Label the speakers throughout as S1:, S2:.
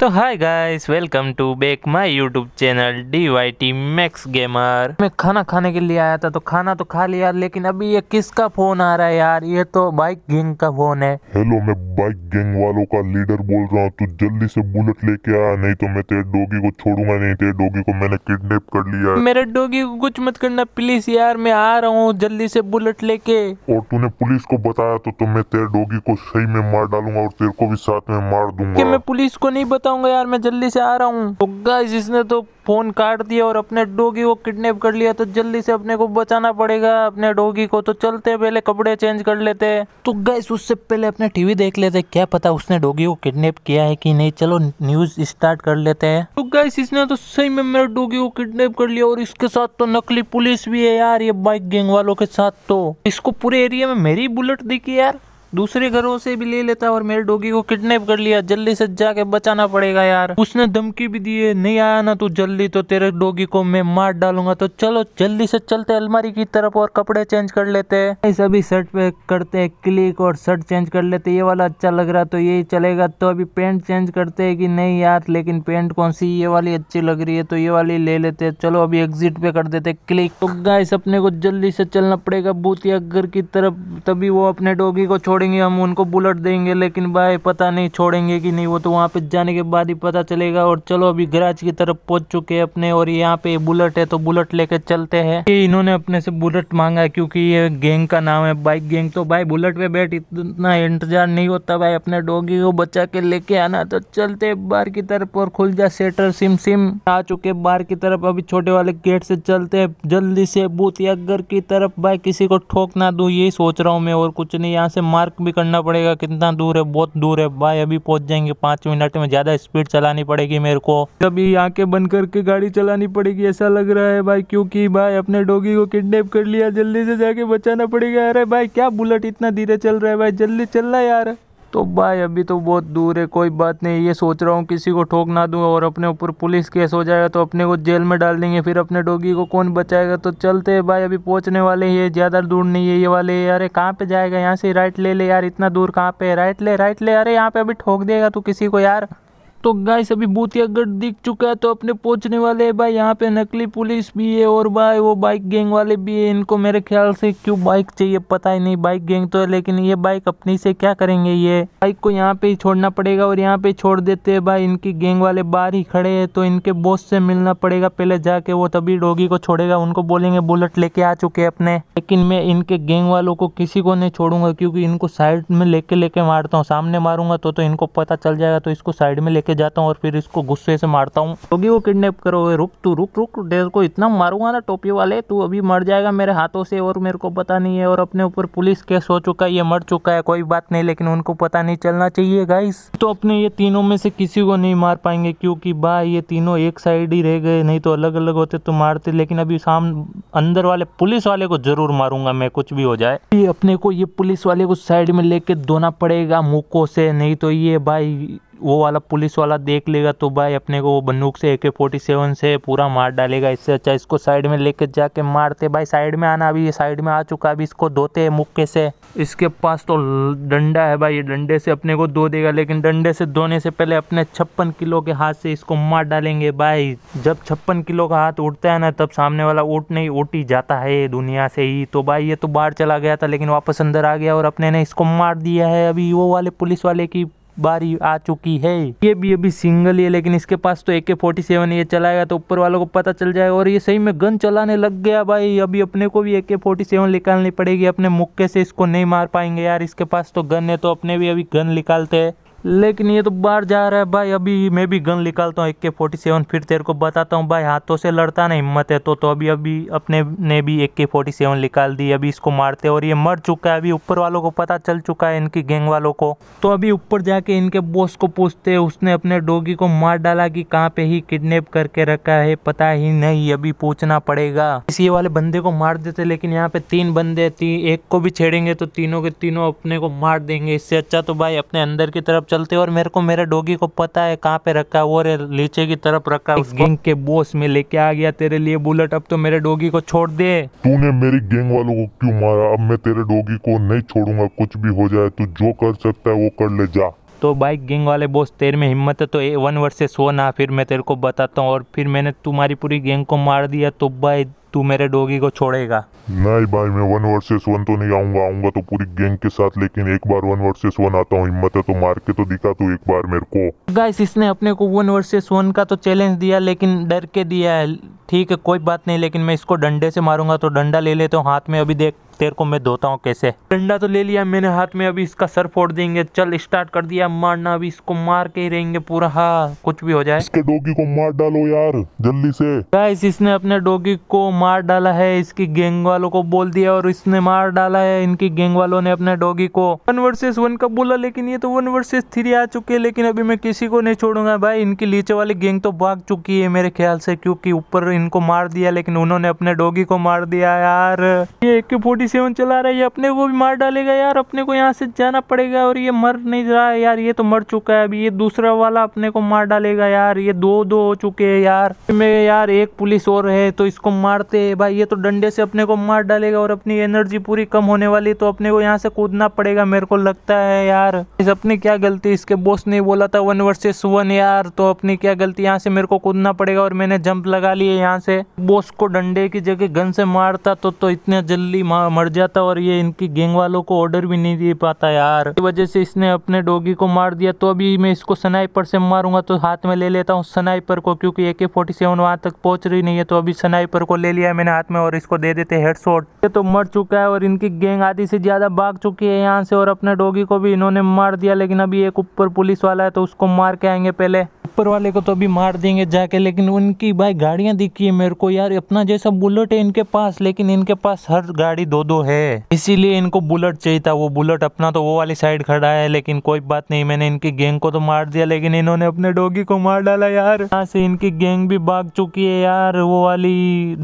S1: तो hi guys welcome to back my YouTube channel D Y T max gamer मैं खाना खाने के लिए आया था तो खाना तो खा लिया लेकिन अभी ये किसका फोन आ रहा है यार ये तो बाइक गैंग का फोन है
S2: हेलो मैं बाइक गैंग वालों का लीडर बोल रहा हूँ तू जल्दी से बुलेट लेके आ नहीं तो मैं तेरे डोगी को छोड़ूंगा नहीं तेरे डोगी को मैंने किडनेप कर लिया है
S1: मेरे डोगी को कुछ मत करना प्लीज यार मैं आ रहा हूँ जल्दी से बुलेट लेके
S2: और तूने पुलिस को बताया तो, तो मैं तेरे डोगी को सही में मार डालूंगा और तेरे को भी साथ में मार दूंगा
S1: मैं पुलिस को नहीं बता बताऊंगा यार मैं जल्दी से आ रहा हूँ तो गाइस इसने तो फोन काट दिया और अपने डोगी को किडनैप कर लिया तो जल्दी से अपने को बचाना पड़ेगा अपने डोगी को तो चलते पहले कपड़े चेंज कर लेते तो गाइस उससे पहले अपने टीवी देख लेते क्या पता उसने डोगी को किडनैप किया है कि नहीं चलो न्यूज स्टार्ट कर लेते हैं तो गाइस इसने तो सही में मेरे डोगी को किडनेप कर लिया और इसके साथ तो नकली पुलिस भी है यार ये बाइक गैंग वालों के साथ तो इसको पूरे एरिया में मेरी बुलेट दिखी यार दूसरे घरों से भी ले लेता और मेरे डोगी को किडनैप कर लिया जल्दी से जाके बचाना पड़ेगा यार उसने धमकी भी दी है नहीं आया ना तू जल्दी तो तेरे डोगी को मैं मार डालूंगा तो चलो जल्दी से चलते अलमारी की तरफ और कपड़े चेंज कर लेते हैं सभी शर्ट पे करते हैं क्लिक और शर्ट चेंज कर लेते ये वाला अच्छा लग रहा तो यही चलेगा तो अभी पेंट चेंज करते है की नहीं यार लेकिन पेंट कौन सी ये वाली अच्छी लग रही है तो ये वाली ले लेते हैं चलो अभी एग्जिट पे कर देते क्लिक तो गाय अपने को जल्दी से चलना पड़ेगा भूतिया घर की तरफ तभी वो अपने डोगी को छोड़े छोड़ेंगे हम उनको बुलेट देंगे लेकिन भाई पता नहीं छोड़ेंगे कि नहीं वो तो वहाँ पे जाने के बाद ही पता चलेगा और चलो अभी गराज की तरफ पहुँच चुके हैं अपने और यहाँ पे बुलेट है तो बुलेट लेके चलते हैं ये इन्होंने अपने से बुलेट मांगा क्योंकि ये गैंग का नाम है बाइक गैंग तो भाई बुलेट पे बैठ इतना इंतजार नहीं होता भाई अपने डोगी को बचा के लेके आना तो चलते बाहर की तरफ और खुल जा सेटर सिम सिम आ चुके बाहर की तरफ अभी छोटे वाले गेट से चलते जल्दी से बूथ या घर की तरफ भाई किसी को ठोक ना दू यही सोच रहा हूँ मैं और कुछ नहीं यहाँ से मार पार्क भी करना पड़ेगा कितना दूर है बहुत दूर है भाई अभी पहुंच जाएंगे पांच मिनट में ज़्यादा स्पीड चलानी पड़ेगी मेरे को अभी के बंद करके गाड़ी चलानी पड़ेगी ऐसा लग रहा है भाई क्योंकि भाई अपने डोगी को किडनेप कर लिया जल्दी से जाके बचाना पड़ेगा अरे भाई क्या बुलेट इतना धीरे चल रहा है भाई जल्दी चल रहा है यार तो भाई अभी तो बहुत दूर है कोई बात नहीं ये सोच रहा हूँ किसी को ठोक ना दूँ और अपने ऊपर पुलिस केस हो जाएगा तो अपने को जेल में डाल देंगे फिर अपने डोगी को कौन बचाएगा तो चलते हैं भाई अभी पहुँचने वाले ही है ज़्यादा दूर नहीं है ये वाले अरे कहाँ पे जाएगा यहाँ से राइट ले ले यार इतना दूर कहाँ पे है राइट ले राइट ले अरे यहाँ पर अभी ठोक देगा तो किसी को यार तो गाइस अभी भूतियागढ़ दिख चुका है तो अपने पहुंचने वाले है भाई यहाँ पे नकली पुलिस भी है और भाई वो बाइक गैंग वाले भी है इनको मेरे ख्याल से क्यों बाइक चाहिए पता ही नहीं बाइक गैंग तो है लेकिन ये बाइक अपनी से क्या करेंगे ये बाइक को यहाँ पे ही छोड़ना पड़ेगा और यहाँ पे छोड़ देते है भाई इनकी गैंग वाले बाहर ही खड़े है तो इनके बॉस से मिलना पड़ेगा पहले जाके वो तभी डोगी को छोड़ेगा उनको बोलेंगे बुलेट लेके आ चुके हैं अपने लेकिन मैं इनके गैंग वालों को किसी को नहीं छोड़ूंगा क्योंकि इनको साइड में लेके लेके मारता हूँ सामने मारूंगा तो, तो इनको पता चल जाएगा तो इसको साइड में लेके जाता हूँ और फिर इसको गुस्से से मारता हूँ क्योंकि तो वो किडनेप करो रुक तू रुक रुक डेर को इतना मारूंगा ना टोपी वाले तू अभी मर जाएगा मेरे हाथों से और मेरे को पता नहीं है और अपने ऊपर पुलिस केस हो चुका है ये मर चुका है कोई बात नहीं लेकिन उनको पता नहीं चलना चाहिए गाइस तो अपने ये तीनों में से किसी को नहीं मार पाएंगे क्योंकि बा ये तीनों एक साइड ही रह गए नहीं तो अलग अलग होते तो मारते लेकिन अभी शाम अंदर वाले पुलिस वाले को जरूर मारूंगा मैं कुछ भी हो जाए ये अपने को ये पुलिस वाले को साइड में लेके धोना पड़ेगा मुको से नहीं तो ये भाई वो वाला पुलिस वाला देख लेगा तो भाई अपने को वो बंदूक से ए के फोर्टी सेवन से पूरा मार डालेगा इससे अच्छा इसको साइड में लेके जाके मारते भाई साइड में आना अभी ये साइड में आ चुका अभी इसको धोते मुक्के से इसके पास तो डंडा है भाई ये डंडे से अपने को दो देगा लेकिन डंडे से धोने से पहले अपने छप्पन किलो के हाथ से इसको मार डालेंगे भाई जब छप्पन किलो का हाथ उठता है ना तब सामने वाला उठ नहीं उठ ही जाता है दुनिया से ही तो भाई ये तो बाहर चला गया था लेकिन वापस अंदर आ गया और अपने ने इसको मार दिया है अभी वो वाले पुलिस वाले की बारी आ चुकी है ये भी अभी सिंगल ही है लेकिन इसके पास तो ए के फोर्टी सेवन ये चलाएगा तो ऊपर वालों को पता चल जाएगा और ये सही में गन चलाने लग गया भाई अभी अपने को भी ए के फोर्टी सेवन निकालनी पड़ेगी अपने मुक्के से इसको नहीं मार पाएंगे यार इसके पास तो गन है तो अपने भी अभी गन निकालते हैं लेकिन ये तो बाहर जा रहा है भाई अभी मैं भी गन निकालता हूँ एक के फोर्टी सेवन फिर तेरे को बताता हूँ भाई हाथों से लड़ता ना हिम्मत है तो तो अभी अभी अपने ने भी एक के फोर्टी सेवन निकाल दी अभी इसको मारते और ये मर चुका है अभी ऊपर वालों को पता चल चुका है इनकी गैंग वालों को तो अभी ऊपर जाके इनके बॉस को पूछते उसने अपने डोगी को मार डाला की कहाँ पे ही किडनेप करके रखा है पता ही नहीं अभी पूछना पड़ेगा इसी वाले बंदे को मार देते लेकिन यहाँ पे तीन बंदे एक को भी छेड़ेंगे तो तीनों के तीनों अपने को मार देंगे इससे अच्छा तो भाई अपने अंदर की तरफ चलते और मेरे को मेरे डोगी को पता है कहाँ पे रखा है वो रे नीचे की तरफ रखा है गैंग के बोस में लेके आ गया तेरे लिए बुलेट अब तो मेरे डोगी को छोड़ दे
S2: तूने मेरी गैंग वालों को क्यों मारा अब मैं तेरे डोगी को नहीं छोड़ूंगा कुछ भी हो जाए तू जो कर सकता है वो कर ले जा
S1: तो बाइक गैंग वाले बोस तेरे में हिम्मत है तो ए वन वर्सेस वन ना फिर मैं तेरे को बताता हूँ और फिर मैंने तुम्हारी पूरी गैंग को मार दिया तो भाई तू मेरे डोगी को छोड़ेगा
S2: नहीं भाई मैं वन वर्सेस वन तो नहीं आऊंगा आऊंगा तो पूरी गैंग के साथ लेकिन एक बार वन वर्सेस वन आता हूँ हिम्मत है तो मार के तो दिखा तू एक बार मेरे को
S1: गाइस इसने अपने को वन वर्सेस वन का तो चैलेंज दिया लेकिन डर के दिया है ठीक है कोई बात नहीं लेकिन मैं इसको डंडे से मारूंगा तो डंडा ले लेता तो हूँ हाथ में अभी देख तेरे को मैं धोता हूँ कैसे डंडा तो ले लिया मैंने हाथ में अभी इसका सर फोड़ देंगे चल स्टार्ट कर दिया मारना अभी इसको मार के ही रहेंगे पूरा हा
S2: कुछ भी हो जाए इसके डोगी को मार डालो यार जल्दी से गाइस इसने अपने डोगी को मार
S1: डाला है इसकी गैंग वालों को बोल दिया और इसने मार डाला है इनकी गैंग वालों ने अपने डोगी को वन वर्सेस वन का बोला लेकिन ये तो वन वर्सेस थ्री आ चुके है लेकिन अभी मैं किसी को नहीं छोड़ूंगा भाई इनकी नीचे वाली गैंग तो भाग चुकी है मेरे ख्याल से क्योंकि ऊपर इनको मार दिया लेकिन उन्होंने अपने डोगी को मार दिया यार ये एक फोर्टी थर्टी सेवन चला रहा है ये अपने को भी मार डालेगा यार अपने को यहाँ से जाना पड़ेगा और ये मर नहीं रहा है यार ये तो मर चुका है अभी ये दूसरा वाला अपने को मार डालेगा यार ये दो दो हो चुके हैं यार में यार एक पुलिस और है तो इसको मारते है भाई ये तो डंडे से अपने को मार डालेगा और अपनी एनर्जी पूरी कम होने वाली तो अपने को यहाँ से कूदना पड़ेगा मेरे को लगता है यार इस अपनी क्या गलती इसके बॉस ने बोला था वन वर्सेस वन यार तो अपनी क्या गलती यहाँ से मेरे को कूदना पड़ेगा और मैंने जंप लगा लिए यहाँ से बॉस को डंडे की जगह गन से मारता तो, तो इतने जल्दी मर जाता और ये इनकी गेंग वालों को ऑर्डर भी नहीं दे पाता यार इस वजह से इसने अपने डोगी को मार दिया तो अभी मैं इसको स्नाइपर से मारूंगा तो हाथ में ले लेता हूँ स्नाइपर को क्योंकि ए के फोर्टी सेवन वहाँ तक पहुँच रही नहीं है तो अभी स्नाइपर को ले लिया मैंने हाथ में और इसको दे देते हेड शॉट ये तो मर चुका है और इनकी गेंग आधी से ज़्यादा भाग चुकी है यहाँ से और अपने डोगी को भी इन्होंने मार दिया लेकिन अभी एक ऊपर पुलिस वाला है तो उसको मार के आएंगे पहले ऊपर वाले को तो अभी मार देंगे जाके लेकिन उनकी भाई गाड़ियाँ दिखी है मेरे को यार अपना जैसा बुलेट है इनके पास लेकिन इनके पास हर गाड़ी दो दो है इसीलिए इनको बुलेट चाहिए था वो बुलेट अपना तो वो वाली साइड खड़ा है लेकिन कोई बात नहीं मैंने इनकी गैंग को तो मार दिया लेकिन इन्होंने अपने डोगी को मार डाला यार यहाँ से इनकी गैंग भी भाग चुकी है यार वो वाली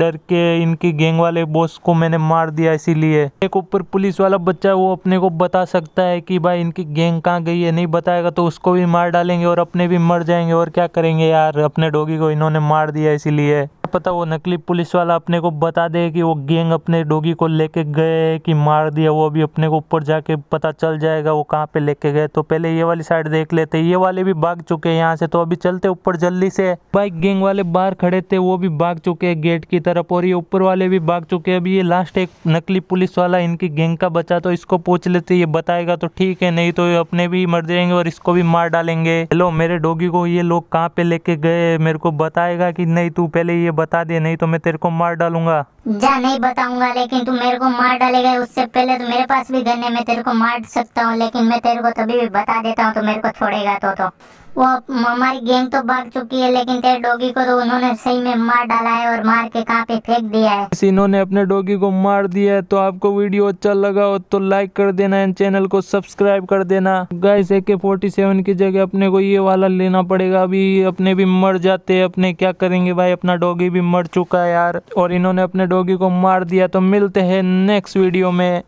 S1: डर के इनकी गैंग वाले बॉस को मैंने मार दिया इसीलिए एक ऊपर पुलिस वाला बच्चा वो अपने को बता सकता है की भाई इनकी गैंग कहाँ गई है नहीं बताएगा तो उसको भी मार डालेंगे और अपने भी मर जाएंगे और क्या करेंगे यार अपने डोगी को इन्होंने मार दिया इसीलिए पता वो नकली पुलिस वाला अपने को बता दे कि वो गैंग अपने डोगी को लेके गए कि मार दिया वो अभी अपने को ऊपर जाके पता चल जाएगा वो कहाँ पे लेके गए तो पहले ये वाली साइड देख लेते ये वाले भी भाग चुके हैं यहाँ से तो अभी चलते ऊपर जल्दी से बाइक गैंग वाले बाहर खड़े थे वो भी भाग चुके हैं गेट की तरफ और ये ऊपर वाले भी भाग चुके अभी ये लास्ट एक नकली पुलिस वाला इनकी गैंग का बचा तो इसको पूछ लेते ये बताएगा तो ठीक है नहीं तो अपने भी मर जाएंगे और इसको भी मार डालेंगे हेलो मेरे डोगी को ये लोग कहाँ पे लेके गए मेरे को बताएगा कि नहीं तू पहले ये बता दे नहीं तो मैं तेरे को मार डालूंगा जा नहीं बताऊंगा लेकिन तू मेरे को मार डालेगा उससे पहले तो मेरे पास भी गन है मैं तेरे को मार सकता हूँ लेकिन मैं तेरे को तभी भी बता देता हूँ तो मेरे को छोड़ेगा तो तो वो हमारी गेंग तो भाग चुकी है लेकिन तेरे डोगी को तो उन्होंने सही में मार डाला है और मार के कहाँ पे फेंक दिया है इन्होंने अपने डोगी को मार दिया है तो आपको वीडियो अच्छा लगा हो तो लाइक कर देना एंड चैनल को सब्सक्राइब कर देना गाइस ए के फोर्टी सेवन की जगह अपने को ये वाला लेना पड़ेगा अभी अपने भी मर जाते हैं अपने क्या करेंगे भाई अपना डोगी भी मर चुका है यार और इन्होंने अपने डोगी को मार दिया तो मिलते हैं नेक्स्ट वीडियो में